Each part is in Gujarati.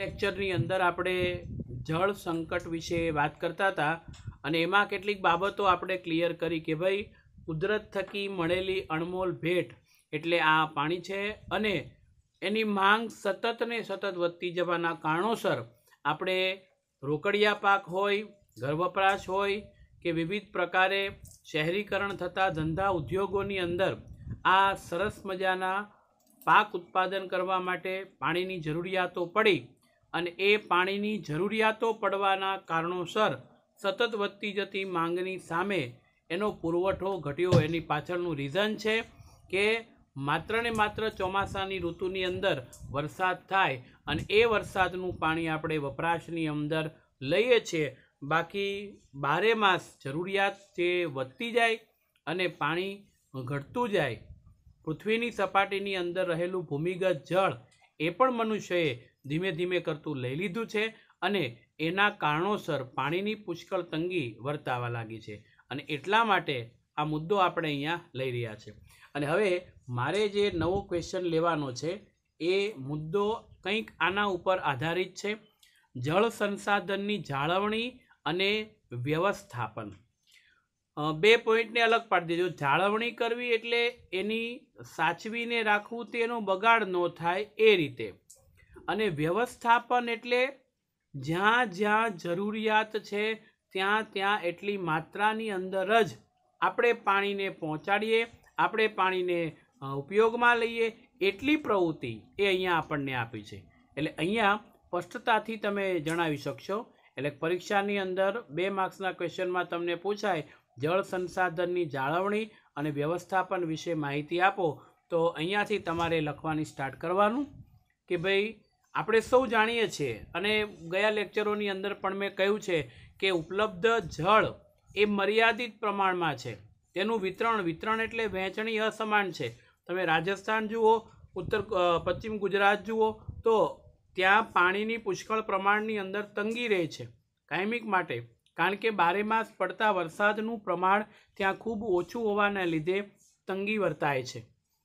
લેક્ચરની અંદર આપણે જળ સંકટ વિશે વાત કરતા હતા અને એમાં કેટલીક બાબતો આપણે ક્લિયર કરી કે ભાઈ કુદરત થકી મળેલી અણમોલ ભેટ એટલે આ પાણી છે અને એની માંગ સતત ને સતત વધતી જવાના કારણોસર આપણે રોકડિયા પાક હોય ઘર વપરાશ હોય કે વિવિધ પ્રકારે શહેરીકરણ થતાં ધંધા ઉદ્યોગોની અંદર આ સરસ મજાના પાક ઉત્પાદન કરવા માટે પાણીની જરૂરિયાતો પડી અને એ પાણીની જરૂરિયાતો પડવાના કારણોસર સતત વધતી જતી માંગની સામે એનો પુરવઠો ઘટ્યો એની પાછળનું રીઝન છે કે માત્ર ને માત્ર ચોમાસાની ઋતુની અંદર વરસાદ થાય અને એ વરસાદનું પાણી આપણે વપરાશની અંદર લઈએ છીએ બાકી બારે માસ જરૂરિયાત તે વધતી જાય અને પાણી ઘટતું જાય પૃથ્વીની સપાટીની અંદર રહેલું ભૂમિગત જળ એ પણ મનુષ્યએ ધીમે ધીમે કરતું લઈ લીધું છે અને એના કારણોસર પાણીની પુષ્કળ તંગી વર્તાવા લાગી છે અને એટલા માટે આ મુદ્દો આપણે અહીંયા લઈ રહ્યા છે અને હવે મારે જે નવો ક્વેશ્ચન લેવાનો છે એ મુદ્દો કંઈક આના ઉપર આધારિત છે જળ સંસાધનની જાળવણી અને વ્યવસ્થાપન બે પોઈન્ટને અલગ પાડી દેજો જાળવણી કરવી એટલે એની સાચવીને રાખવું તેનો બગાડ ન થાય એ રીતે અને વ્યવસ્થાપન એટલે જ્યાં જ્યાં જરૂરિયાત છે ત્યાં ત્યાં એટલી માત્રાની અંદર જ આપણે પાણીને પહોંચાડીએ આપણે પાણીને ઉપયોગમાં લઈએ એટલી પ્રવૃત્તિ એ અહીંયા આપણને આપી છે એટલે અહીંયા સ્પષ્ટતાથી તમે જણાવી શકશો એટલે પરીક્ષાની અંદર બે માર્ક્સના ક્વેશ્ચનમાં તમને પૂછાય જળ સંસાધનની જાળવણી અને વ્યવસ્થાપન વિશે માહિતી આપો તો અહીંયાથી તમારે લખવાની સ્ટાર્ટ કરવાનું કે ભાઈ આપણે સૌ જાણીએ છીએ અને ગયા લેક્ચરોની અંદર પણ મેં કહ્યું છે કે ઉપલબ્ધ જળ એ મર્યાદિત પ્રમાણમાં છે તેનું વિતરણ વિતરણ એટલે વહેંચણી અસમાન છે તમે રાજસ્થાન જુઓ ઉત્તર પશ્ચિમ ગુજરાત જુઓ તો ત્યાં પાણીની પુષ્કળ પ્રમાણની અંદર તંગી રહે છે કાયમિક માટે કારણ કે બારેમાસ પડતા વરસાદનું પ્રમાણ ત્યાં ખૂબ ઓછું હોવાને લીધે તંગી વર્તાય છે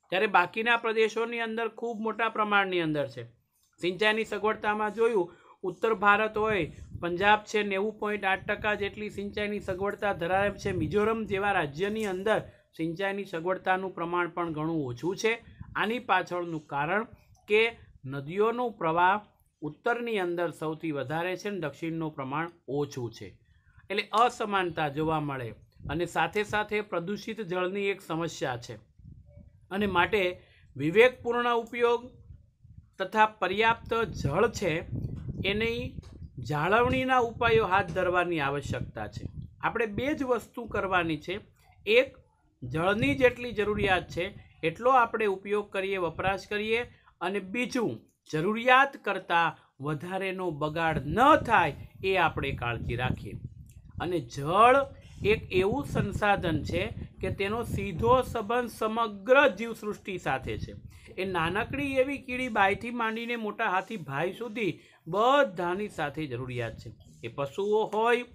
ત્યારે બાકીના પ્રદેશોની અંદર ખૂબ મોટા પ્રમાણની અંદર છે સિંચાઈની સગવડતામાં જોયું ઉત્તર ભારત હોય પંજાબ છે નેવું પોઈન્ટ આઠ ટકા જેટલી સિંચાઈની સગવડતા ધરાવે છે મિઝોરમ જેવા રાજ્યની અંદર સિંચાઈની સગવડતાનું પ્રમાણ પણ ઘણું ઓછું છે આની પાછળનું કારણ કે નદીઓનો પ્રવાહ ઉત્તરની અંદર સૌથી વધારે છે અને દક્ષિણનું પ્રમાણ ઓછું છે એટલે અસમાનતા જોવા મળે અને સાથે સાથે પ્રદૂષિત જળની એક સમસ્યા છે અને માટે વિવેકપૂર્ણ ઉપયોગ તથા પર્યાપ્ત જળ છે એની જાળવણીના ઉપાયો હાથ ધરવાની આવશ્યકતા છે આપણે બે જ વસ્તુ કરવાની છે એક જળની જેટલી જરૂરિયાત છે એટલો આપણે ઉપયોગ કરીએ વપરાશ કરીએ અને બીજું જરૂરિયાત કરતાં વધારેનો બગાડ ન થાય એ આપણે કાળજી રાખીએ અને જળ એક એવું સંસાધન છે કે તેનો સીધો સંબંધ સમગ્ર જીવસૃષ્ટિ સાથે છે એ નાનકડી એવી કીડી બાયથી માંડીને મોટા હાથી ભાઈ સુધી બધાની સાથે જરૂરિયાત છે એ પશુઓ હોય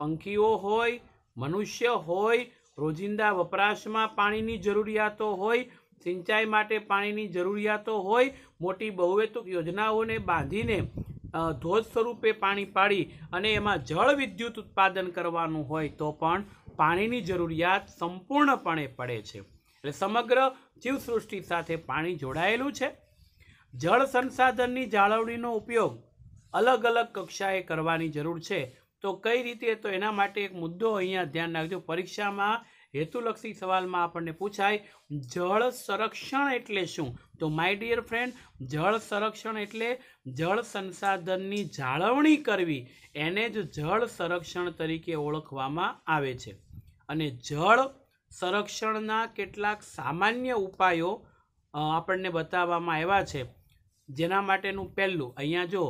પંખીઓ હોય મનુષ્ય હોય રોજિંદા વપરાશમાં પાણીની જરૂરિયાતો હોય સિંચાઈ માટે પાણીની જરૂરિયાતો હોય મોટી બહુવેતુક યોજનાઓને બાંધીને ધોધ સ્વરૂપે પાણી પાડી અને એમાં જળ વિદ્યુત ઉત્પાદન કરવાનું હોય તો પણ પાણીની જરૂરિયાત સંપૂર્ણપણે પડે છે એટલે સમગ્ર જીવસૃષ્ટિ સાથે પાણી જોડાયેલું છે જળ સંસાધનની જાળવણીનો ઉપયોગ અલગ અલગ કક્ષાએ કરવાની જરૂર છે તો કઈ રીતે તો એના માટે એક મુદ્દો અહીંયા ધ્યાન રાખજો પરીક્ષામાં હેતુલક્ષી સવાલમાં આપણને પૂછાય જળ સંરક્ષણ એટલે શું તો માય ડિયર ફ્રેન્ડ જળ સંરક્ષણ એટલે જળ સંસાધનની જાળવણી કરવી એને જ જળ સંરક્ષણ તરીકે ઓળખવામાં આવે છે અને જળ સંરક્ષણના કેટલાક સામાન્ય ઉપાયો આપણને બતાવવામાં આવ્યા છે જેના માટેનું પહેલું અહીંયા જો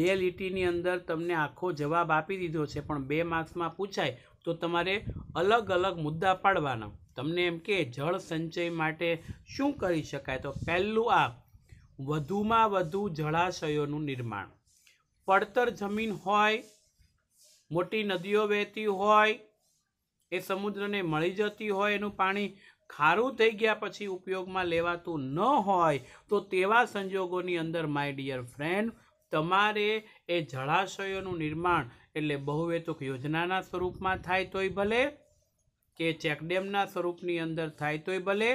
બે લીટીની અંદર તમને આખો જવાબ આપી દીધો છે પણ બે માર્ક્સમાં પૂછાય તો તમારે અલગ અલગ મુદ્દા પાડવાના તમને એમ કે જળ સંચય માટે શું કરી શકાય તો પહેલું આ વધુમાં વધુ જળાશયોનું નિર્માણ પડતર જમીન હોય મોટી નદીઓ વહેતી હોય એ સમુદ્રને મળી જતી હોય એનું પાણી ખારું થઈ ગયા પછી ઉપયોગમાં લેવાતું ન હોય તો તેવા સંજોગોની અંદર માય ડિયર ફ્રેન્ડ તમારે એ જળાશયોનું નિર્માણ એટલે બહુવેતુક યોજનાના સ્વરૂપમાં થાય તોય ભલે કે ચેકડેમના સ્વરૂપની અંદર થાય તોય ભલે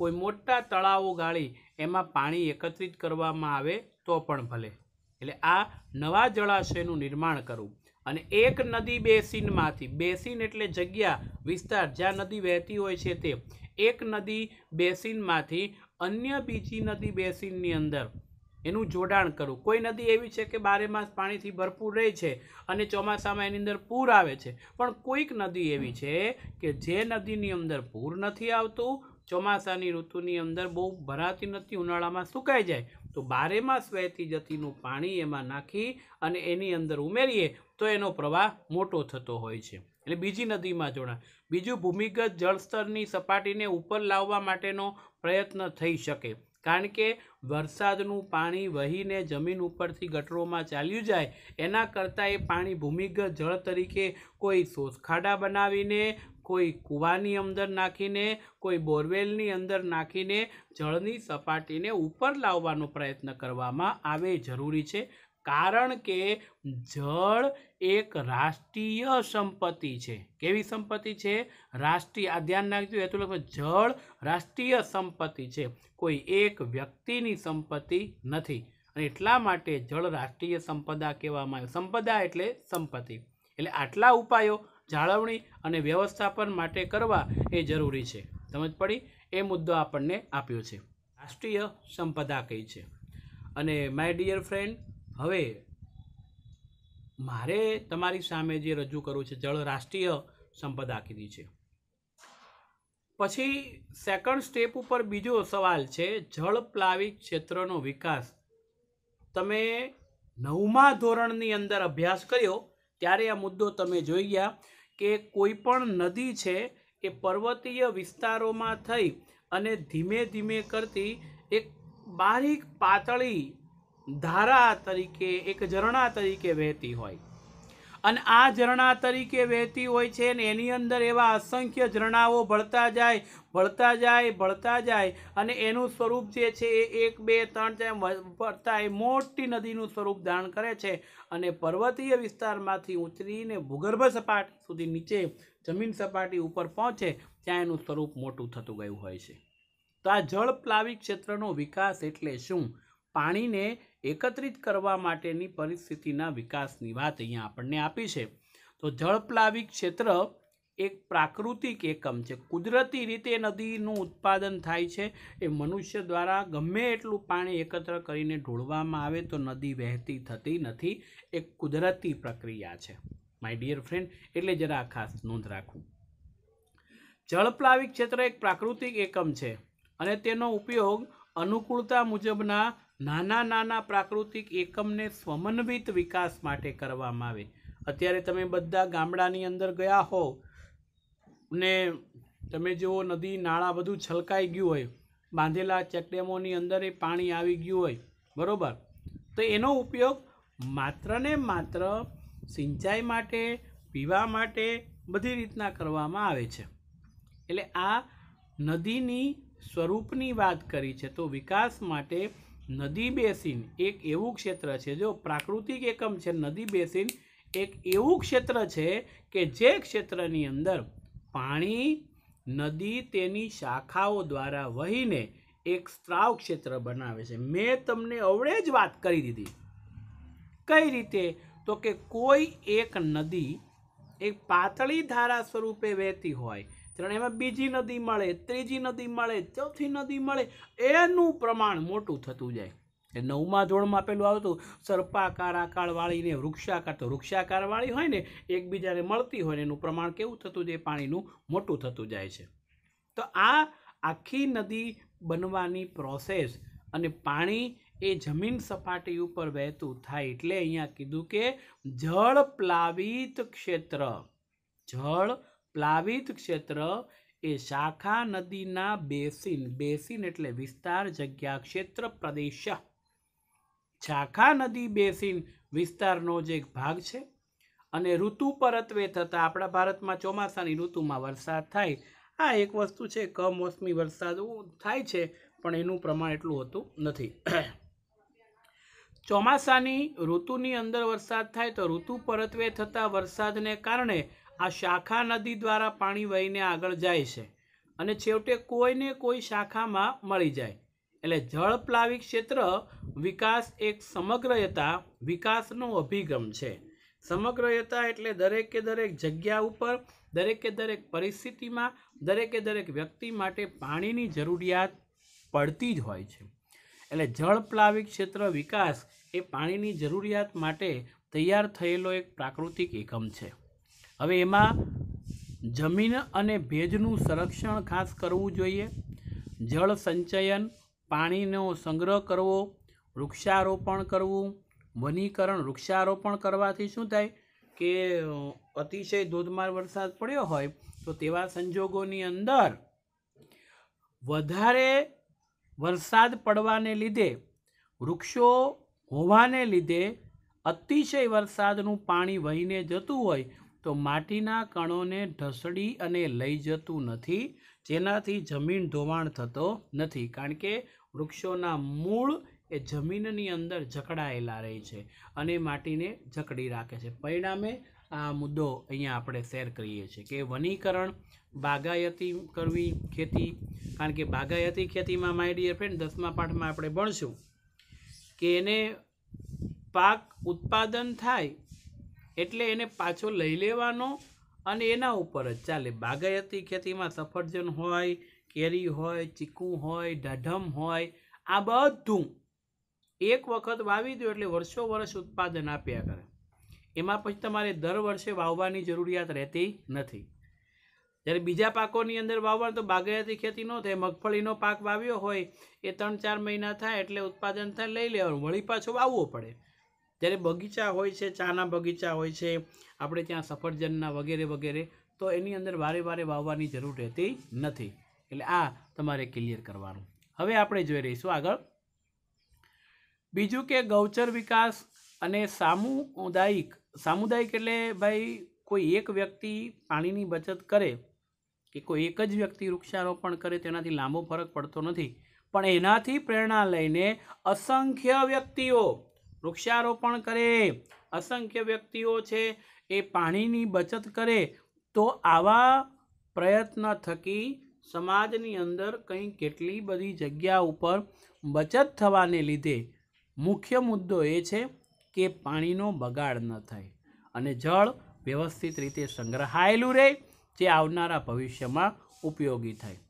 કોઈ મોટા તળાવો ગાળી એમાં પાણી એકત્રિત કરવામાં આવે તો પણ ભલે એટલે આ નવા જળાશયનું નિર્માણ કરવું અને એક નદી બેસીનમાંથી બેસીન એટલે જગ્યા વિસ્તાર જ્યાં નદી વહેતી હોય છે તે એક નદી બેસીનમાંથી અન્ય બીજી નદી બેસીનની અંદર એનું જોડાણ કરવું કોઈ નદી એવી છે કે બારે માસ પાણીથી ભરપૂર રહે છે અને ચોમાસામાં એની અંદર પૂર આવે છે પણ કોઈક નદી એવી છે કે જે નદીની અંદર પૂર નથી આવતું ચોમાસાની ઋતુની અંદર બહુ ભરાતી નથી ઉનાળામાં સુકાઈ જાય તો બારેમાસ વહેતી જતીનું પાણી એમાં નાખી અને એની અંદર ઉમેરીએ તો એનો પ્રવાહ મોટો થતો હોય છે એટલે બીજી નદીમાં જોડાણ બીજું ભૂમિગત જળસ્તરની સપાટીને ઉપર લાવવા માટેનો પ્રયત્ન થઈ શકે કારણ કે વરસાદનું પાણી વહીને જમીન ઉપરથી ગટરોમાં ચાલ્યું જાય એના કરતાં એ પાણી ભૂમિગત જળ તરીકે કોઈ સોસખાડા બનાવીને કોઈ કૂવાની અંદર નાખીને કોઈ બોરવેલની અંદર નાખીને જળની સપાટીને ઉપર લાવવાનો પ્રયત્ન કરવામાં આવે જરૂરી છે કારણ કે જળ એક રાષ્ટ્રીય સંપત્તિ છે કેવી સંપત્તિ છે રાષ્ટ્રીય આ ધ્યાન રાખજો હેતુ લખો જળ રાષ્ટ્રીય સંપત્તિ છે કોઈ એક વ્યક્તિની સંપત્તિ નથી અને એટલા માટે જળ રાષ્ટ્રીય સંપદા કહેવામાં આવે સંપદા એટલે સંપત્તિ એટલે આટલા ઉપાયો જાળવણી અને વ્યવસ્થાપન માટે કરવા એ જરૂરી છે સમજ પડી એ મુદ્દો આપણને આપ્યો છે રાષ્ટ્રીય સંપદા કઈ છે અને માય ડિયર ફ્રેન્ડ હવે મારે તમારી સામે જે રજૂ કરવું છે જળ રાષ્ટ્રીય સંપદા કીધી છે પછી સેકન્ડ સ્ટેપ ઉપર બીજો સવાલ છે જળ પ્લાવિત ક્ષેત્રનો વિકાસ તમે નવમા ધોરણની અંદર અભ્યાસ કર્યો ત્યારે આ મુદ્દો તમે જોઈ ગયા કે કોઈ પણ નદી છે એ પર્વતીય વિસ્તારોમાં થઈ અને ધીમે ધીમે કરતી એક બારીક પાતળી ધારા તરીકે એક ઝરણા તરીકે વહેતી હોય અને આ ઝરણા તરીકે વહેતી હોય છે ને એની અંદર એવા અસંખ્ય ઝરણાઓ ભળતા જાય ભળતા જાય ભળતા જાય અને એનું સ્વરૂપ જે છે એ એક બે ત્રણ ચાર ભળતા એ મોટી નદીનું સ્વરૂપ ધારણ કરે છે અને પર્વતીય વિસ્તારમાંથી ઉતરીને ભૂગર્ભ સપાટી સુધી નીચે જમીન સપાટી ઉપર પહોંચે ત્યાં એનું સ્વરૂપ મોટું થતું ગયું હોય છે તો આ જળ પ્લાવી ક્ષેત્રનો વિકાસ એટલે શું પાણીને એકત્રિત કરવા માટેની પરિસ્થિતિના વિકાસની વાત અહીંયા આપણને આપી છે તો જળપ્લાવિક ક્ષેત્ર એક પ્રાકૃતિક એકમ છે કુદરતી રીતે નદીનું ઉત્પાદન થાય છે એ મનુષ્ય દ્વારા ગમે એટલું પાણી એકત્ર કરીને ઢોળવામાં આવે તો નદી વહેતી થતી નથી એક કુદરતી પ્રક્રિયા છે માય ડિયર ફ્રેન્ડ એટલે જરા ખાસ નોંધ રાખવું જળપ્લાવી ક્ષેત્ર એક પ્રાકૃતિક એકમ છે અને તેનો ઉપયોગ અનુકૂળતા મુજબના નાના નાના પ્રાકૃતિક એકમને સમન્વિત વિકાસ માટે કરવામાં આવે અત્યારે તમે બધા ગામડાની અંદર ગયા હો ને તમે જુઓ નદી નાળા બધું છલકાઈ ગયું હોય બાંધેલા ચેકડેમોની અંદર એ પાણી આવી ગયું હોય બરાબર તો એનો ઉપયોગ માત્ર ને માત્ર સિંચાઈ માટે પીવા માટે બધી રીતના કરવામાં આવે છે એટલે આ નદીની સ્વરૂપની વાત કરી છે તો વિકાસ માટે નદી બેસીન એક એવું ક્ષેત્ર છે જો પ્રાકૃતિક એકમ છે નદી બેસીન એક એવું ક્ષેત્ર છે કે જે ક્ષેત્રની અંદર પાણી નદી તેની શાખાઓ દ્વારા વહીને એક સ્ત્રાવ ક્ષેત્ર બનાવે છે મેં તમને અવળે જ વાત કરી દીધી કઈ રીતે તો કે કોઈ એક નદી એક પાતળી ધારા સ્વરૂપે વહેતી હોય ત્યારે એમાં બીજી નદી મળે ત્રીજી નદી મળે ચોથી નદી મળે એનું પ્રમાણ મોટું થતું જાય એ નવમા ધોરણમાં પેલું આવતું સર્પાકાર આકારવાળી વૃક્ષાકાર તો વૃક્ષાકારવાળી હોય ને એકબીજાને મળતી હોય ને એનું પ્રમાણ કેવું થતું જાય પાણીનું મોટું થતું જાય છે તો આ આખી નદી બનવાની પ્રોસેસ અને પાણી એ જમીન સપાટી ઉપર વહેતું થાય એટલે અહીંયા કીધું કે જળ પ્લાવિત ક્ષેત્ર જળ પ્લાવિત ક્ષેત્ર એ શાખા નદીના બેસીન બેસીન એટલે વિસ્તાર જગ્યા ક્ષેત્ર પ્રદેશ શાખા નદી બેસીન વિસ્તારનો જે એક ભાગ છે અને ઋતુ પરત્વે થતાં આપણા ભારતમાં ચોમાસાની ઋતુમાં વરસાદ થાય આ એક વસ્તુ છે કમોસમી વરસાદ થાય છે પણ એનું પ્રમાણ એટલું હોતું નથી ચોમાસાની ઋતુની અંદર વરસાદ થાય તો ઋતુ પરત્વે થતા વરસાદને કારણે આ શાખા નદી દ્વારા પાણી વહીને આગળ જાય છે અને છેવટે કોઈને કોઈ શાખામાં મળી જાય એટલે જળ જળપ્લાવી ક્ષેત્ર વિકાસ એક સમગ્રયતા વિકાસનો અભિગમ છે સમગ્રયતા એટલે દરેકે દરેક જગ્યા ઉપર દરેકે દરેક પરિસ્થિતિમાં દરેકે દરેક વ્યક્તિ માટે પાણીની જરૂરિયાત પડતી જ હોય છે એટલે જળપ્લાવી ક્ષેત્ર વિકાસ એ પાણીની જરૂરિયાત માટે તૈયાર થયેલો એક પ્રાકૃતિક એકમ છે હવે એમાં જમીન અને ભેજનું સંરક્ષણ ખાસ કરવું જોઈએ જળ સંચયન પાણીનો સંગ્રહ કરવો વૃક્ષારોપણ કરવું વનીકરણ વૃક્ષારોપણ કરવાથી શું થાય કે અતિશય ધોધમાર વરસાદ પડ્યો હોય તો તેવા સંજોગોની અંદર વધારે વરસાદ પડવાને લીધે વૃક્ષો હોવાને લીધે અતિશય વરસાદનું પાણી વહીને જતું હોય તો માટીના કણોને ઢસડી અને લઈ જતું નથી જેનાથી જમીન ધોવાણ થતો નથી કારણ કે વૃક્ષોના મૂળ એ જમીનની અંદર જકડાયેલા રહે છે અને માટીને જકડી રાખે છે પરિણામે આ મુદ્દો અહીંયા આપણે શેર કરીએ છીએ કે વનીકરણ બાગાયતી કરવી ખેતી કારણ કે બાગાયતી ખેતીમાં માય ડિયર ફ્રેન્ડ દસમા પાઠમાં આપણે ભણશું કે એને પાક ઉત્પાદન થાય એટલે એને પાછો લઈ લેવાનો અને એના ઉપર જ ચાલે બાગાયતી ખેતીમાં સફરજન હોય કેરી હોય ચીકુ હોય ઢઢમ હોય આ બધું એક વખત વાવી દો એટલે વર્ષો વર્ષ ઉત્પાદન આપ્યા કરે એમાં પછી તમારે દર વર્ષે વાવવાની જરૂરિયાત રહેતી નથી જ્યારે બીજા પાકોની અંદર વાવવા તો બાગાયતી ખેતી ન થાય મગફળીનો પાક વાવ્યો હોય એ ત્રણ ચાર મહિના થાય એટલે ઉત્પાદન થાય લઈ લેવાનું વળી પાછો વાવવો પડે જ્યારે બગીચા હોય છે ચાના બગીચા હોય છે આપણે ત્યાં સફરજનના વગેરે વગેરે તો એની અંદર વારે વારે વાવવાની જરૂર રહેતી નથી એટલે આ તમારે ક્લિયર કરવાનું હવે આપણે જોઈ રહીશું આગળ બીજું કે ગૌચર વિકાસ અને સામુદાયિક સામુદાયિક એટલે ભાઈ કોઈ એક વ્યક્તિ પાણીની બચત કરે કે કોઈ એક જ વ્યક્તિ વૃક્ષારોપણ કરે તેનાથી લાંબો ફરક પડતો નથી પણ એનાથી પ્રેરણા લઈને અસંખ્ય વ્યક્તિઓ વૃક્ષારોપણ કરે અસંખ્ય વ્યક્તિઓ છે એ પાણીની બચત કરે તો આવા પ્રયત્ન થકી સમાજની અંદર કંઈ કેટલી બધી જગ્યા ઉપર બચત થવાને લીધે મુખ્ય મુદ્દો એ છે કે પાણીનો બગાડ ન થાય અને જળ વ્યવસ્થિત રીતે સંગ્રહાયેલું રહે જે આવનારા ભવિષ્યમાં ઉપયોગી થાય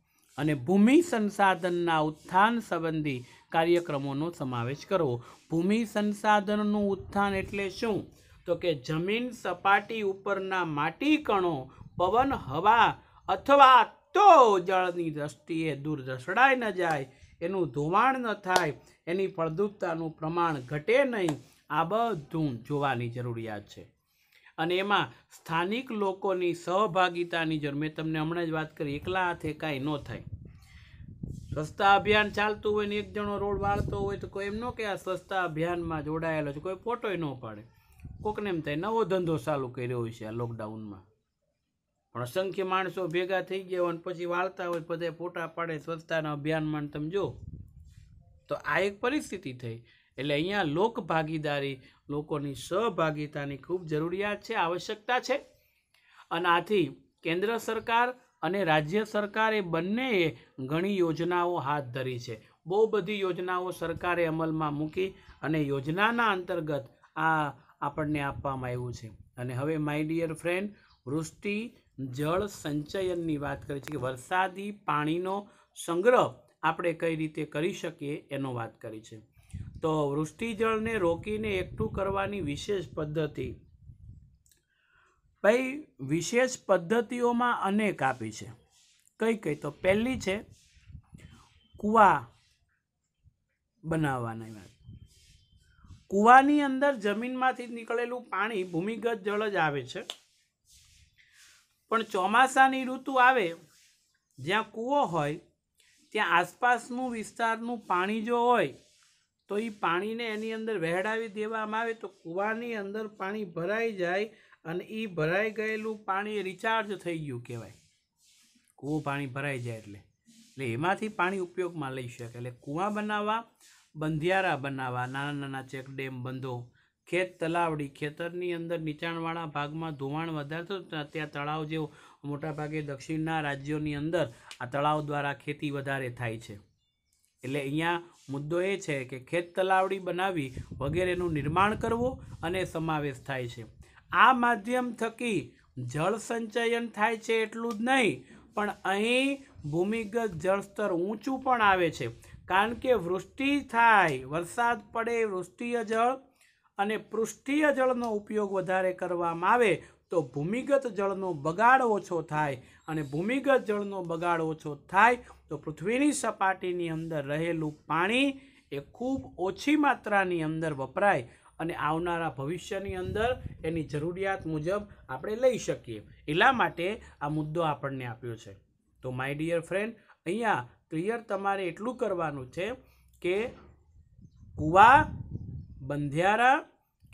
અને ભૂમિ સંસાધનના ઉત્થાન સંબંધી કાર્યક્રમોનો સમાવેશ કરવો ભૂમિ સંસાધનનું ઉત્થાન એટલે શું તો કે જમીન સપાટી ઉપરના માટી કણો પવન હવા અથવા તો જળની દ્રષ્ટિએ દૂર ઢસડાઈ ન જાય એનું ધોવાણ ન થાય એની ફળદ્રુપતાનું પ્રમાણ ઘટે નહીં આ બધું જોવાની જરૂરિયાત છે અને એમાં સ્થાનિક લોકોની સહભાગિતાની જરૂર મેં તમને હમણાં જ વાત કરી એકલા હાથે કાંઈ ન થાય સ્વચ્છતા અભિયાન ચાલતું હોય ને એક જણો રોડ વાળતો હોય તો કોઈ એમ ન કે આ સ્વચ્છતા અભિયાનમાં જોડાયેલો છે કોઈ ફોટોય ન પાડે કોકને એમ થાય નવો ધંધો ચાલુ કર્યો હોય છે આ લોકડાઉનમાં પણ અસંખ્ય માણસો ભેગા થઈ ગયા હોય અને પછી વાળતા હોય બધા ફોટા પાડે સ્વચ્છતાના અભિયાનમાં તમે જો તો આ એક પરિસ્થિતિ થઈ એટલે અહીંયા લોક ભાગીદારી લોકોની સહભાગીતાની ખૂબ જરૂરિયાત છે આવશ્યકતા છે અને આથી કેન્દ્ર સરકાર અને રાજ્ય સરકારે બંનેએ ઘણી યોજનાઓ હાથ ધરી છે બહુ બધી યોજનાઓ સરકારે અમલમાં મૂકી અને યોજનાના અંતર્ગત આ આપણને આપવામાં આવ્યું છે અને હવે માય ડિયર ફ્રેન્ડ વૃષ્ટિ જળ સંચયનની વાત કરી છે કે વરસાદી પાણીનો સંગ્રહ આપણે કઈ રીતે કરી શકીએ એનો વાત કરી છે તો વૃષ્ટિ જળને રોકીને એકઠું કરવાની વિશેષ પદ્ધતિ ભાઈ વિશેષ પદ્ધતિઓમાં અનેક આપી છે કઈ કઈ તો પહેલી છે કૂવા બનાવવાની કૂવાની અંદર જમીનમાંથી નીકળેલું પાણી ભૂમિગત જળ જ આવે છે પણ ચોમાસાની ઋતુ આવે જ્યાં કૂવો હોય ત્યાં આસપાસનું વિસ્તારનું પાણી જો હોય તો એ પાણીને એની અંદર વહેડાવી દેવામાં આવે તો કૂવાની અંદર પાણી ભરાઈ જાય અને એ ભરાઈ ગયેલું પાણી રિચાર્જ થઈ ગયું કહેવાય કૂવો પાણી ભરાઈ જાય એટલે એટલે એમાંથી પાણી ઉપયોગમાં લઈ શકે એટલે કૂવા બનાવવા બંધિયારા બનાવવા નાના નાના ચેક ડેમ બંધો ખેત તલાવડી ખેતરની અંદર નીચાણવાળા ભાગમાં ધોવાણ વધારે તો ત્યાં તળાવ જેવો મોટાભાગે દક્ષિણના રાજ્યોની અંદર આ તળાવ દ્વારા ખેતી વધારે થાય છે એટલે અહીંયા મુદ્દો એ છે કે ખેત તલાવડી બનાવી વગેરેનું નિર્માણ કરવું અને સમાવેશ થાય છે આ માધ્યમ થકી જળ સંચયન થાય છે એટલું જ નહીં પણ અહીં ભૂમિગત જળસ્તર ઊંચું પણ આવે છે કારણ કે વૃષ્ટિ થાય વરસાદ પડે વૃષ્ટિય જળ અને પૃષ્ઠિય જળનો ઉપયોગ વધારે કરવામાં આવે તો ભૂમિગત જળનો બગાડ ઓછો થાય અને ભૂમિગત જળનો બગાડ ઓછો થાય તો પૃથ્વીની સપાટીની અંદર રહેલું પાણી એ ખૂબ ઓછી માત્રાની અંદર વપરાય અને આવનારા ભવિષ્યની અંદર એની જરૂરિયાત મુજબ આપણે લઈ શકીએ એટલા માટે આ મુદ્દો આપણને આપ્યો છે તો માય ડિયર ફ્રેન્ડ અહીંયા ક્લિયર તમારે એટલું કરવાનું છે કે કુવા બંધિયારા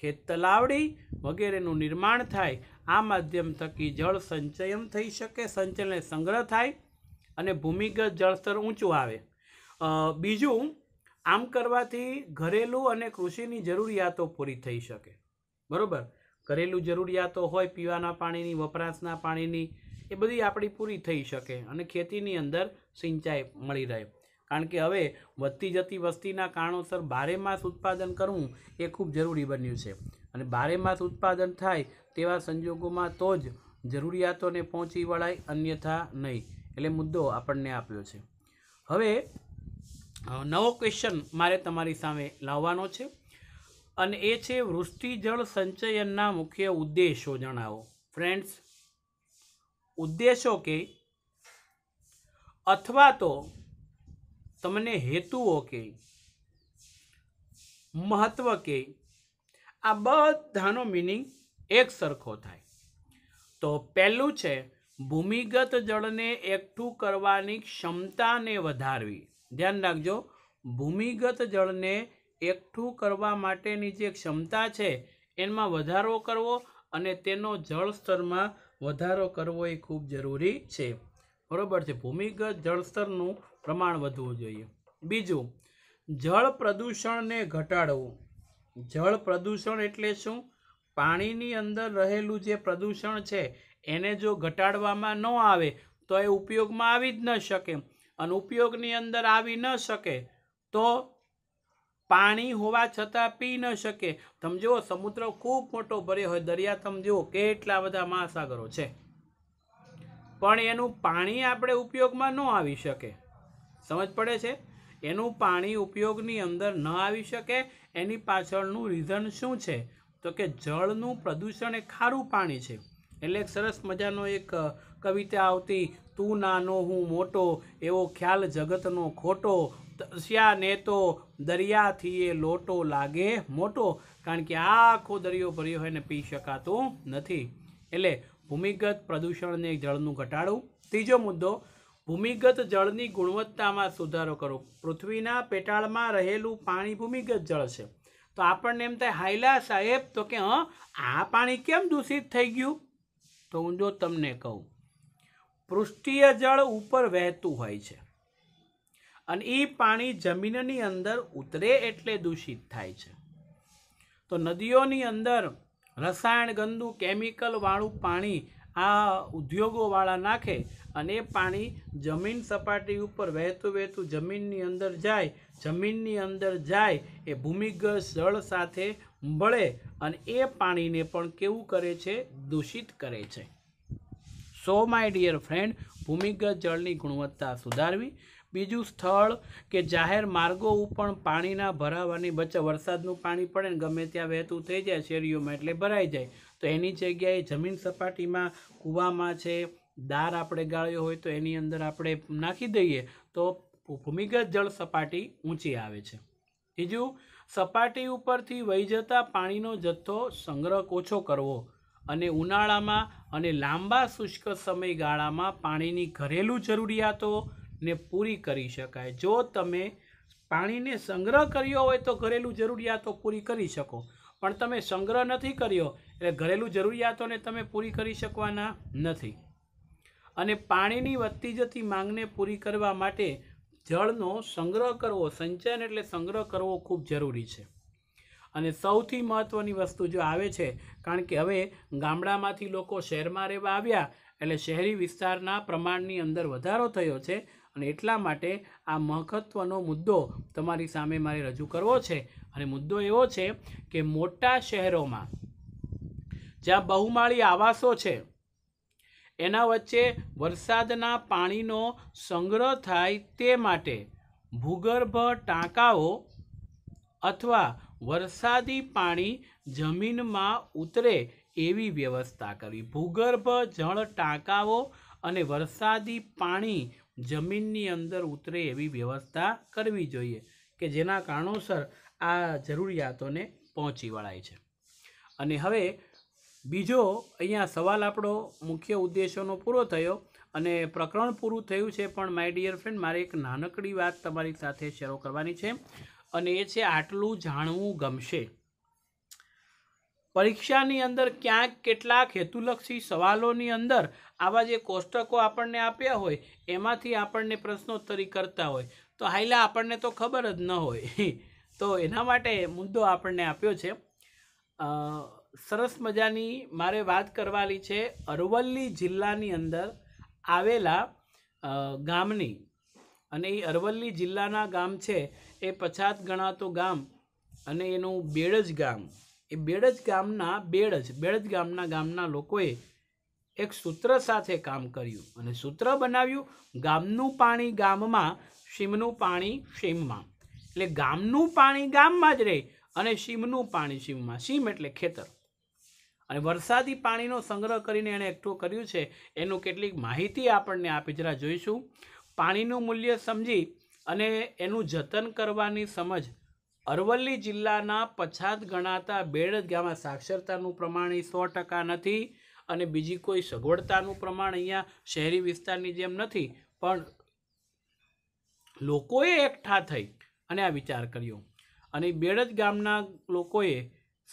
ખેત તલાવડી વગેરેનું નિર્માણ થાય આ માધ્યમ થકી જળ સંચયન થઈ શકે સંચયને સંગ્રહ થાય અને ભૂમિગત જળસ્તર ઊંચું આવે બીજું આમ કરવાથી ઘરેલું અને કૃષિની જરૂરિયાતો પૂરી થઈ શકે બરાબર ઘરેલું જરૂરિયાતો હોય પીવાના પાણીની વપરાશના પાણીની એ બધી આપણી પૂરી થઈ શકે અને ખેતીની અંદર સિંચાઈ મળી રહે કારણ કે હવે વધતી જતી વસ્તીના કારણોસર માસ ઉત્પાદન કરવું એ ખૂબ જરૂરી બન્યું છે અને માસ ઉત્પાદન થાય તેવા સંજોગોમાં તો જ જરૂરિયાતોને પહોંચી વળાય અન્યથા નહીં એટલે મુદ્દો આપણને આપ્યો છે હવે નવો ક્વેશ્ચન મારે તમારી સામે લાવવાનો છે અને એ છે વૃષ્ટિજળ સંચયનના મુખ્ય ઉદ્દેશો જણાવો ફ્રેન્ડ્સ ઉદ્દેશો કે અથવા તો તમને હેતુઓ કે મહત્વ કે આ બધાનો મિનિંગ એક સરખો થાય તો પહેલું છે ભૂમિગત જળને એકઠું કરવાની ક્ષમતાને વધારવી ધ્યાન રાખજો ભૂમિગત જળને એકઠું કરવા માટેની જે ક્ષમતા છે એમાં વધારો કરવો અને તેનો જળસ્તરમાં વધારો કરવો એ ખૂબ જરૂરી છે બરાબર છે ભૂમિગત જળસ્તરનું પ્રમાણ વધવું જોઈએ બીજું જળ પ્રદૂષણને ઘટાડવું જળ પ્રદૂષણ એટલે શું પાણીની અંદર રહેલું જે પ્રદૂષણ છે એને જો ઘટાડવામાં ન આવે તો એ ઉપયોગમાં આવી જ ન શકે અને ઉપયોગની અંદર આવી ન શકે તો પાણી હોવા છતાં પી ન શકે તમે જુઓ સમુદ્ર ખૂબ મોટો ભર્યો હોય દરિયા તમે જુઓ કેટલા બધા મહાસાગરો છે પણ એનું પાણી આપણે ઉપયોગમાં ન આવી શકે સમજ પડે છે એનું પાણી ઉપયોગની અંદર ન આવી શકે એની પાછળનું રીઝન શું છે તો કે જળનું પ્રદૂષણ એ ખારું પાણી છે એટલે એક સરસ મજાનો એક કવિતા આવતી તું નાનો હું મોટો એવો ખ્યાલ જગતનો ખોટો તરસ્યા ને તો દરિયાથી એ લોટો લાગે મોટો કારણ કે આખો દરિયો ભર્યો હોય ને પી શકાતો નથી એટલે ભૂમિગત પ્રદૂષણને જળનું ઘટાડવું ત્રીજો મુદ્દો ભૂમિગત જળની ગુણવત્તામાં સુધારો કરો પૃથ્વીના પેટાળમાં રહેલું પાણી ભૂમિગત જળ છે તો આપણને એમ થાય હાયલા સાહેબ તો કે હં આ પાણી કેમ દૂષિત થઈ ગયું તો હું જો તમને કહું પૃષ્ટિય જળ ઉપર વહેતું હોય છે અને એ પાણી જમીનની અંદર ઉતરે એટલે દૂષિત થાય છે તો નદીઓની અંદર રસાયણ ગંદુ કેમિકલવાળું પાણી આ ઉદ્યોગોવાળા નાખે અને એ પાણી જમીન સપાટી ઉપર વહેતું વહેતું જમીનની અંદર જાય જમીનની અંદર જાય એ ભૂમિગત જળ સાથે મળે અને એ પાણીને પણ કેવું કરે છે દૂષિત કરે છે સો માય ડિયર ફ્રેન્ડ ભૂમિગત જળની ગુણવત્તા સુધારવી બીજું સ્થળ કે જાહેર માર્ગો ઉપર પાણીના ભરાવાની બચત વરસાદનું પાણી પડે ને ગમે ત્યાં વહેતું થઈ જાય શેરીઓમાં એટલે ભરાઈ જાય તો એની જગ્યાએ જમીન સપાટીમાં કૂવામાં છે દાર આપણે ગાળ્યો હોય તો એની અંદર આપણે નાખી દઈએ તો ભૂમિગત જળ સપાટી ઊંચી આવે છે બીજું સપાટી ઉપરથી વહી જતા પાણીનો જથ્થો સંગ્રહ ઓછો કરવો અને ઉનાળામાં અને લાંબા શુષ્ક સમયગાળામાં પાણીની ઘરેલું જરૂરિયાતોને પૂરી કરી શકાય જો તમે પાણીને સંગ્રહ કર્યો હોય તો ઘરેલું જરૂરિયાતો પૂરી કરી શકો પણ તમે સંગ્રહ નથી કર્યો એટલે ઘરેલું જરૂરિયાતોને તમે પૂરી કરી શકવાના નથી અને પાણીની વધતી જતી માંગને પૂરી કરવા માટે જળનો સંગ્રહ કરવો સંચયન એટલે સંગ્રહ કરવો ખૂબ જરૂરી છે અને સૌથી મહત્ત્વની વસ્તુ જો આવે છે કારણ કે હવે ગામડામાંથી લોકો શહેરમાં રહેવા આવ્યા એટલે શહેરી વિસ્તારના પ્રમાણની અંદર વધારો થયો છે અને એટલા માટે આ મહત્ત્વનો મુદ્દો તમારી સામે મારે રજૂ કરવો છે અને મુદ્દો એવો છે કે મોટા શહેરોમાં જ્યાં બહુમાળી આવાસો છે એના વચ્ચે વરસાદના પાણીનો સંગ્રહ થાય તે માટે ભૂગર્ભ ટાંકાઓ અથવા વરસાદી પાણી જમીનમાં ઉતરે એવી વ્યવસ્થા કરવી ભૂગર્ભ જળ ટાંકાઓ અને વરસાદી પાણી જમીનની અંદર ઉતરે એવી વ્યવસ્થા કરવી જોઈએ કે જેના કારણોસર આ જરૂરિયાતોને પહોંચી વળાય છે અને હવે બીજો અહીંયા સવાલ આપણો મુખ્ય ઉદ્દેશોનો પૂરો થયો અને પ્રકરણ પૂરું થયું છે પણ માય ડિયર ફ્રેન્ડ મારે એક નાનકડી વાત તમારી સાથે શેરો કરવાની છે અને એ છે આટલું જાણવું ગમશે પરીક્ષાની અંદર ક્યાંક કેટલાક હેતુલક્ષી સવાલોની અંદર આવા જે કોષ્ટકો આપણને આપ્યા હોય એમાંથી આપણને પ્રશ્નોત્તરી કરતા હોય તો હાઈલા આપણને તો ખબર જ ન હોય તો એના માટે મુદ્દો આપણને આપ્યો છે સરસ મજાની મારે વાત કરવાની છે અરવલ્લી જિલ્લાની અંદર આવેલા ગામની અને એ અરવલ્લી જિલ્લાના ગામ છે એ પછાત ગણાતો ગામ અને એનું બેડજ ગામ એ બેડજ ગામના બેડજ બેડજ ગામના ગામના લોકોએ એક સૂત્ર સાથે કામ કર્યું અને સૂત્ર બનાવ્યું ગામનું પાણી ગામમાં શિમનું પાણી શિમમાં એટલે ગામનું પાણી ગામમાં જ રહે અને શિમનું પાણી શિમમાં શિમ એટલે ખેતર અને વરસાદી પાણીનો સંગ્રહ કરીને એણે એકઠો કર્યું છે એનું કેટલીક માહિતી આપણને આપી જરા જોઈશું પાણીનું મૂલ્ય સમજી અને એનું જતન કરવાની સમજ અરવલ્લી જિલ્લાના પછાત ગણાતા બેડજ ગામમાં સાક્ષરતાનું પ્રમાણ એ સો ટકા નથી અને બીજી કોઈ સગવડતાનું પ્રમાણ અહીંયા શહેરી વિસ્તારની જેમ નથી પણ લોકોએ એકઠા થઈ અને આ વિચાર કર્યો અને બેડજ ગામના લોકોએ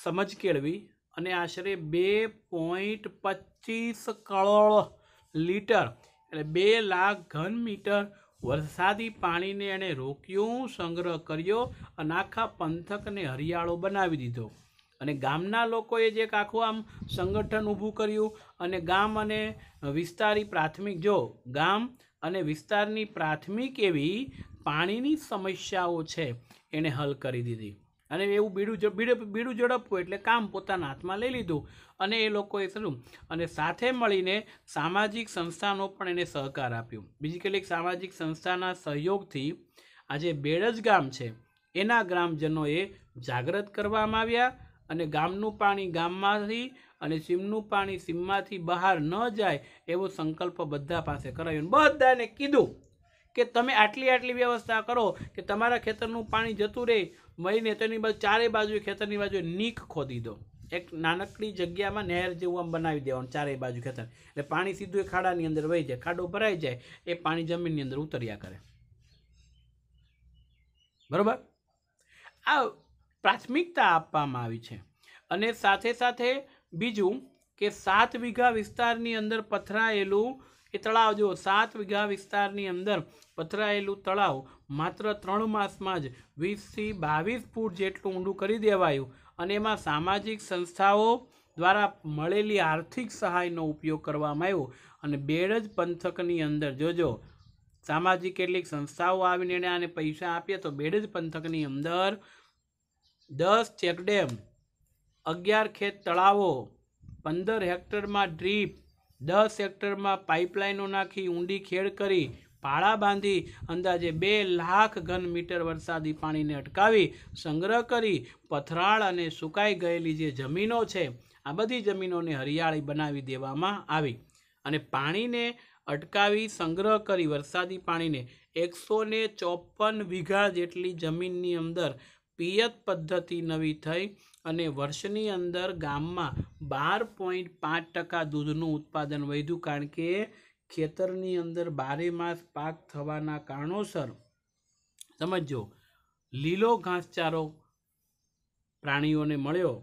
સમજ કેળવી અને આશરે બે પોઈન્ટ પચીસ કરોડ લીટર એટલે બે લાખ ઘન મીટર વરસાદી પાણીને એણે રોક્યું સંગ્રહ કર્યો અને આખા પંથકને હરિયાળો બનાવી દીધો અને ગામના લોકોએ જે એક આખું આમ સંગઠન ઊભું કર્યું અને ગામ અને વિસ્તારી પ્રાથમિક જો ગામ અને વિસ્તારની પ્રાથમિક એવી પાણીની સમસ્યાઓ છે એણે હલ કરી દીધી અને એવું બીડું બીડું બીડું ઝડપવું એટલે કામ પોતાના હાથમાં લઈ લીધું અને એ લોકોએ શું અને સાથે મળીને સામાજિક સંસ્થાનો પણ એને સહકાર આપ્યો બીજી કેટલીક સામાજિક સંસ્થાના સહયોગથી આજે બેડજ ગામ છે એના ગ્રામજનોએ જાગૃત કરવામાં આવ્યા અને ગામનું પાણી ગામમાંથી અને સીમનું પાણી સીમમાંથી બહાર ન જાય એવો સંકલ્પ બધા પાસે કરાયો બધાને કીધું કે તમે આટલી આટલી વ્યવસ્થા કરો કે તમારા ખેતરનું પાણી જતું રહે મળીને તેની બાજુ ચારે બાજુ ખેતરની બાજુ નીક ખોદી દો એક નાનકડી જગ્યામાં નહેર જેવું આમ બનાવી દેવાનું ચારેય બાજુ ખેતર એટલે પાણી સીધું એ ખાડાની અંદર વહી જાય ખાડો ભરાઈ જાય એ પાણી જમીનની અંદર ઉતર્યા કરે બરાબર આ પ્રાથમિકતા આપવામાં આવી છે અને સાથે સાથે બીજું કે સાત વીઘા વિસ્તારની અંદર પથરાયેલું એ તળાવ જુઓ સાત વીઘા વિસ્તારની અંદર પથરાયેલું તળાવ માત્ર ત્રણ માસમાં જ વીસથી બાવીસ ફૂટ જેટલું ઊંડું કરી દેવાયું અને એમાં સામાજિક સંસ્થાઓ દ્વારા મળેલી આર્થિક સહાયનો ઉપયોગ કરવામાં આવ્યો અને બેડજ પંથકની અંદર જોજો સામાજિક કેટલીક સંસ્થાઓ આવીને એને આને પૈસા આપીએ તો બેડજ પંથકની અંદર દસ ચેકડેમ અગિયાર ખેત તળાવો પંદર હેક્ટરમાં ડ્રીપ દસ હેક્ટરમાં પાઇપલાઇનો નાખી ઊંડી ખેડ કરી પાળા બાંધી અંદાજે બે લાખ ઘન મીટર વરસાદી પાણીને અટકાવી સંગ્રહ કરી પથરાળ અને સુકાઈ ગયેલી જે જમીનો છે આ બધી જમીનોને હરિયાળી બનાવી દેવામાં આવી અને પાણીને અટકાવી સંગ્રહ કરી વરસાદી પાણીને એકસો ને ચોપન વીઘા જેટલી જમીનની અંદર પિયત પદ્ધતિ નવી થઈ અને વર્ષની અંદર ગામમાં બાર પોઈન્ટ પાંચ ટકા દૂધનું ઉત્પાદન વધ્યું કારણ કે ખેતરની અંદર બારે માસ પાક થવાના કારણોસર સમજો લીલો ઘાસચારો પ્રાણીઓને મળ્યો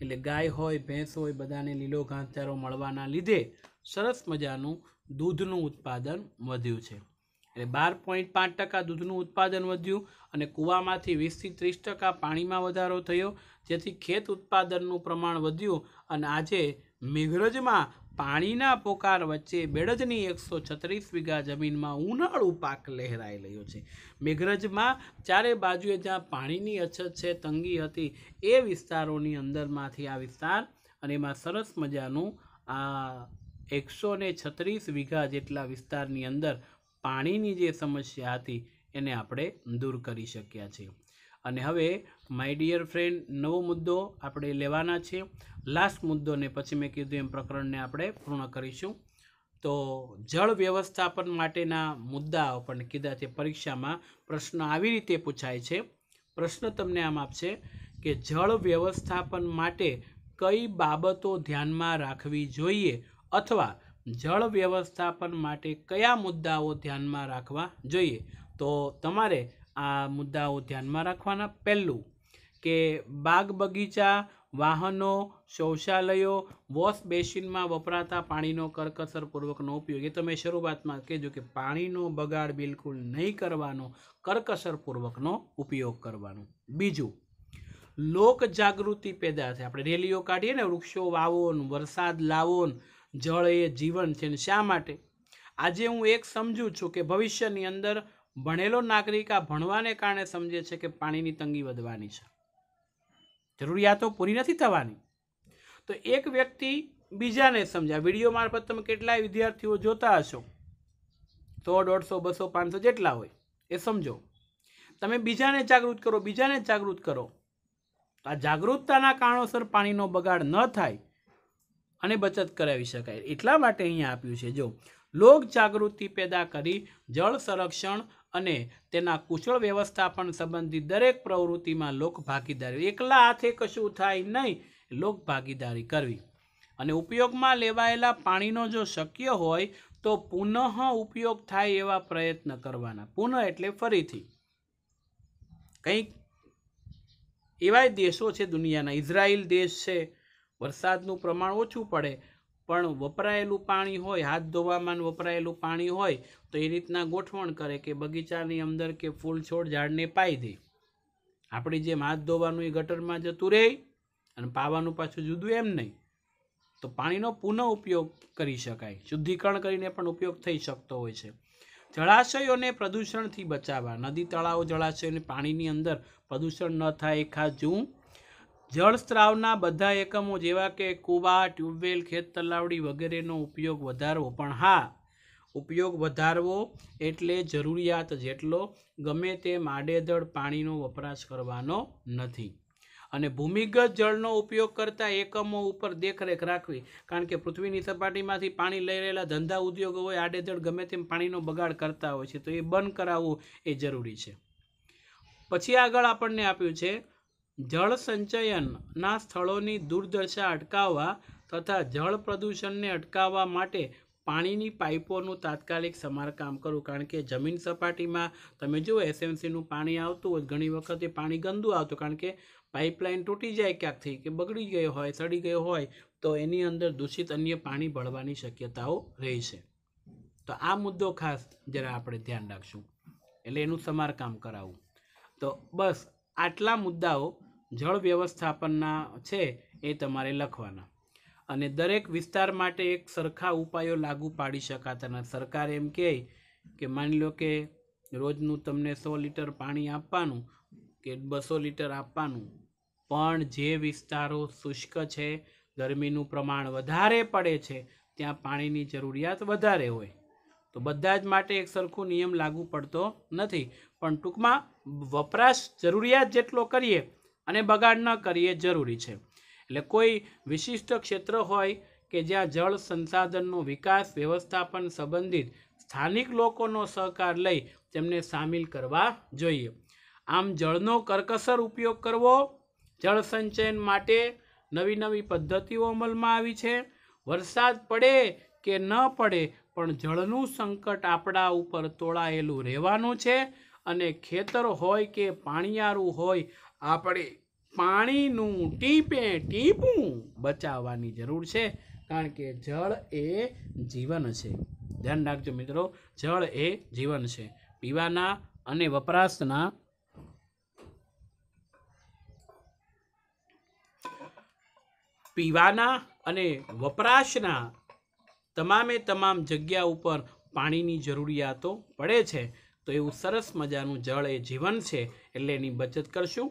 એટલે ગાય હોય ભેંસ હોય બધાને લીલો ઘાસચારો મળવાના લીધે સરસ મજાનું દૂધનું ઉત્પાદન વધ્યું છે એટલે બાર પોઈન્ટ પાંચ ટકા દૂધનું ઉત્પાદન વધ્યું અને કૂવામાંથી વીસથી ત્રીસ ટકા પાણીમાં વધારો થયો જેથી ખેત ઉત્પાદનનું પ્રમાણ વધ્યું અને આજે મેઘરજમાં પાણીના પોકાર વચ્ચે બેડજની એકસો છત્રીસ વીઘા જમીનમાં ઉનાળુ પાક લહેરાઈ રહ્યો છે મેઘરજમાં ચારે બાજુએ જ્યાં પાણીની અછત છે તંગી હતી એ વિસ્તારોની અંદરમાંથી આ વિસ્તાર અને એમાં સરસ મજાનું આ એકસો ને છત્રીસ વીઘા જેટલા વિસ્તારની અંદર પાણીની જે સમસ્યા હતી એને આપણે દૂર કરી શક્યા છીએ અને હવે માય ડિયર ફ્રેન્ડ નવો મુદ્દો આપણે લેવાના છે લાસ્ટ મુદ્દોને પછી મેં કીધું એમ પ્રકરણને આપણે પૂર્ણ કરીશું તો જળ વ્યવસ્થાપન માટેના મુદ્દાઓ પણ કીધા છે પરીક્ષામાં પ્રશ્ન આવી રીતે પૂછાય છે પ્રશ્ન તમને આમ આપશે કે જળ વ્યવસ્થાપન માટે કઈ બાબતો ધ્યાનમાં રાખવી જોઈએ અથવા જળ વ્યવસ્થાપન માટે કયા મુદ્દાઓ ધ્યાનમાં રાખવા જોઈએ તો તમારે આ મુદ્દાઓ ધ્યાનમાં રાખવાના પહેલું કે બાગ બગીચા વાહનો શૌચાલયો વોશ બેસિનમાં વપરાતા પાણીનો કરકસરપૂર્વકનો ઉપયોગ એ તમે શરૂઆતમાં કહેજો કે પાણીનો બગાડ બિલકુલ નહીં કરવાનો કરકસરપૂર્વકનો ઉપયોગ કરવાનો બીજું લોક જાગૃતિ પેદા થાય આપણે રેલીઓ કાઢીએ ને વૃક્ષો વાવો વરસાદ લાવો જળ એ જીવન છે ને શા માટે આજે હું એક સમજું છું કે ભવિષ્યની અંદર ભણેલો નાગરિક આ ભણવાને કારણે સમજે છે કે પાણીની તંગી વધવાની છે જરૂરિયાતો પૂરી નથી થવાની તો એક વ્યક્તિ બીજાને સમજા વિડીયો મારફત તમે કેટલાય વિદ્યાર્થીઓ જોતા હશો સો દોઢસો બસો પાંચસો જેટલા હોય એ સમજો તમે બીજાને જાગૃત કરો બીજાને જાગૃત કરો આ જાગૃતતાના કારણોસર પાણીનો બગાડ ન થાય અને બચત કરાવી શકાય એટલા માટે અહીંયા આપ્યું છે જો લોક જાગૃતિ પેદા કરી જળ સંરક્ષણ અને તેના કુશળ વ્યવસ્થાપન સંબંધી દરેક પ્રવૃત્તિમાં લોક ભાગીદારી એકલા હાથે કશું થાય નહીં લોક ભાગીદારી કરવી અને ઉપયોગમાં લેવાયેલા પાણીનો જો શક્ય હોય તો પુનઃ ઉપયોગ થાય એવા પ્રયત્ન કરવાના પુનઃ એટલે ફરીથી કંઈક એવા દેશો છે દુનિયાના ઇઝરાયલ દેશ છે વરસાદનું પ્રમાણ ઓછું પડે પણ વપરાયેલું પાણી હોય હાથ ધોવામાં વપરાયેલું પાણી હોય તો એ રીતના ગોઠવણ કરે કે બગીચાની અંદર કે ફૂલ છોડ ઝાડને પાઈ દે આપણી જેમ હાથ ધોવાનું એ ગટરમાં જતું રહે અને પાવાનું પાછું જુદું એમ નહીં તો પાણીનો પુનઃ ઉપયોગ કરી શકાય શુદ્ધિકરણ કરીને પણ ઉપયોગ થઈ શકતો હોય છે જળાશયોને પ્રદૂષણથી બચાવવા નદી તળાવો જળાશયોને પાણીની અંદર પ્રદૂષણ ન થાય એ ખાસ જોવું જળસ્ત્રાવના બધા એકમો જેવા કે કૂવા ટ્યુબવેલ ખેત તલાવડી વગેરેનો ઉપયોગ વધારવો પણ હા ઉપયોગ વધારવો એટલે જરૂરિયાત જેટલો ગમે તે માડેદળ પાણીનો વપરાશ કરવાનો નથી અને ભૂમિગત જળનો ઉપયોગ કરતા એકમો ઉપર દેખરેખ રાખવી કારણ કે પૃથ્વીની સપાટીમાંથી પાણી લઈ રહેલા ધંધા ઉદ્યોગો હોય આડેધડ ગમે તેમ પાણીનો બગાડ કરતા હોય છે તો એ બંધ કરાવવું એ જરૂરી છે પછી આગળ આપણને આપ્યું છે જળ સંચયનના સ્થળોની દુર્દશા અટકાવવા તથા જળ પ્રદૂષણને અટકાવવા માટે પાણીની પાઇપોનું તાત્કાલિક સમારકામ કરવું કારણ કે જમીન સપાટીમાં તમે જુઓ એસએમસીનું પાણી આવતું હોય ઘણી વખતે પાણી ગંદુ આવતું કારણ કે પાઇપલાઇન તૂટી જાય ક્યાંકથી કે બગડી ગયો હોય સડી ગયો હોય તો એની અંદર દૂષિત અન્ય પાણી ભળવાની શક્યતાઓ રહી છે તો આ મુદ્દો ખાસ જરા આપણે ધ્યાન રાખશું એટલે એનું સમારકામ કરાવવું તો બસ આટલા મુદ્દાઓ જળ વ્યવસ્થાપનના છે એ તમારે લખવાના અને દરેક વિસ્તાર માટે એક સરખા ઉપાયો લાગુ પાડી શકાતા નથી સરકાર એમ કહે કે માની લો કે રોજનું તમને સો લીટર પાણી આપવાનું કે બસો લીટર આપવાનું પણ જે વિસ્તારો શુષ્ક છે ગરમીનું પ્રમાણ વધારે પડે છે ત્યાં પાણીની જરૂરિયાત વધારે હોય તો બધા જ માટે એક સરખો નિયમ લાગુ પડતો નથી પણ ટૂંકમાં વપરાશ જરૂરિયાત જેટલો કરીએ અને બગાડ ન કરીએ જરૂરી છે એટલે કોઈ વિશિષ્ટ ક્ષેત્ર હોય કે જ્યાં જળ સંસાધનનો વિકાસ વ્યવસ્થાપન સંબંધિત સ્થાનિક લોકોનો સહકાર લઈ તેમને સામેલ કરવા જોઈએ આમ જળનો કરકસર ઉપયોગ કરવો જળ સંચયન માટે નવી નવી પદ્ધતિઓ અમલમાં આવી છે વરસાદ પડે કે ન પડે પણ જળનું સંકટ આપણા ઉપર તોળાયેલું રહેવાનું છે અને ખેતર હોય કે પાણીયારું હોય આપણે પાણીનું ટીપે ટીપું બચાવવાની જરૂર છે કારણ કે જળ એ જીવન છે ધ્યાન રાખજો મિત્રો જળ એ જીવન છે પીવાના અને વપરાશના પીવાના અને વપરાશના તમામે તમામ જગ્યા ઉપર પાણીની જરૂરિયાતો પડે છે તો એવું સરસ મજાનું જળ એ જીવન છે એટલે એની બચત કરશું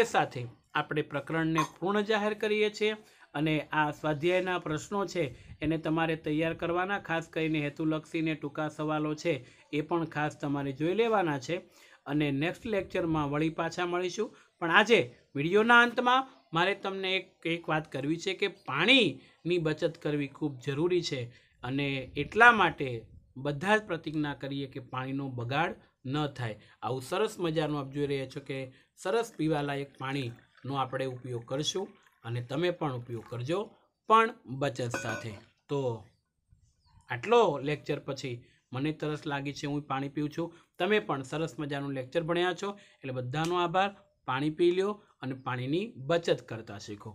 એ સાથે આપણે પ્રકરણને પૂર્ણ જાહેર કરીએ છીએ અને આ સ્વાધ્યાયના પ્રશ્નો છે એને તમારે તૈયાર કરવાના ખાસ કરીને હેતુલક્ષીને ટૂંકા સવાલો છે એ પણ ખાસ તમારે જોઈ લેવાના છે અને નેક્સ્ટ લેક્ચરમાં વળી પાછા મળીશું પણ આજે વિડીયોના અંતમાં મારે તમને એક એક વાત કરવી છે કે પાણીની બચત કરવી ખૂબ જરૂરી છે અને એટલા માટે બધા જ પ્રતિજ્ઞા કરીએ કે પાણીનો બગાડ ન થાય આવું સરસ મજાનું આપ જોઈ રહ્યા છો કે સરસ પીવાલાયક પાણીનો આપણે ઉપયોગ કરશું અને તમે પણ ઉપયોગ કરજો પણ બચત સાથે તો આટલો લેક્ચર પછી મને તરસ લાગી છે હું પાણી પીઉં છું તમે પણ સરસ મજાનું લેક્ચર ભણ્યા છો એટલે બધાનો આભાર પાણી પી લ્યો અને પાણીની બચત કરતા શીખો